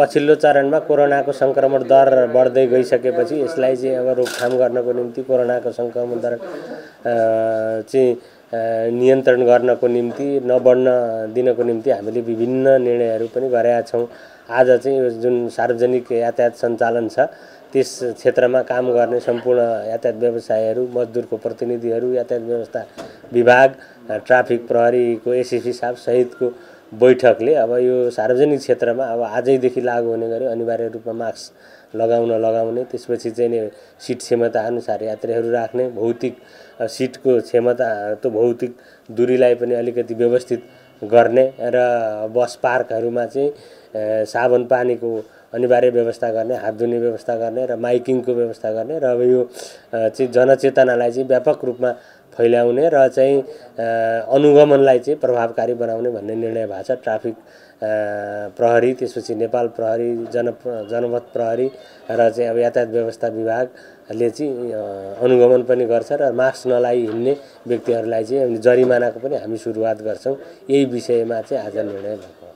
पछिल्लो चरणमा कोरोनाको सङ्क्रमण दर बढ्दै गइसकेपछि यसलाई चाहिँ अब रोकथाम गर्नको निम्ति कोरोनाको सङ्क्रमण दर चाहिँ नियन्त्रण गर्नको निम्ति नबढ्न दिनको निम्ति हामीले विभिन्न निर्णयहरू पनि गरेका छौँ आज चाहिँ यो जुन सार्वजनिक यातायात सञ्चालन छ त्यस क्षेत्रमा काम गर्ने सम्पूर्ण यातायात व्यवसायहरू मजदुरको प्रतिनिधिहरू यातायात व्यवस्था विभाग ट्राफिक प्रहरीको एसएसपी साहब सहितको बैठकले अब यो सार्वजनिक क्षेत्रमा अब आजैदेखि लागू हुने गरी अनिवार्य रूपमा मास्क लगाउन लगाउने त्यसपछि चाहिँ नि सिट क्षमता अनुसार यात्रीहरू राख्ने भौतिक सिटको क्षमता त्यो भौतिक दुरीलाई पनि अलिकति व्यवस्थित गर्ने र बस पार्कहरूमा चाहिँ साबुन पानीको अनिवार्य व्यवस्था गर्ने हात धुने व्यवस्था गर्ने र माइकिङको व्यवस्था गर्ने र अब यो चाहिँ जनचेतनालाई चाहिँ व्यापक रूपमा फैलाउने र चाहिँ अनुगमनलाई चाहिँ प्रभावकारी बनाउने भन्ने निर्णय भएको छ ट्राफिक प्रहरी त्यसपछि नेपाल प्रहरी जन जनमत प्रहरी र चाहिँ अब यातायात व्यवस्था विभागले चाहिँ अनुगमन पनि गर्छ र मास्क नलाइ हिँड्ने व्यक्तिहरूलाई चाहिँ जरिमानाको पनि हामी सुरुवात गर्छौँ यही विषयमा चाहिँ आज निर्णय भएको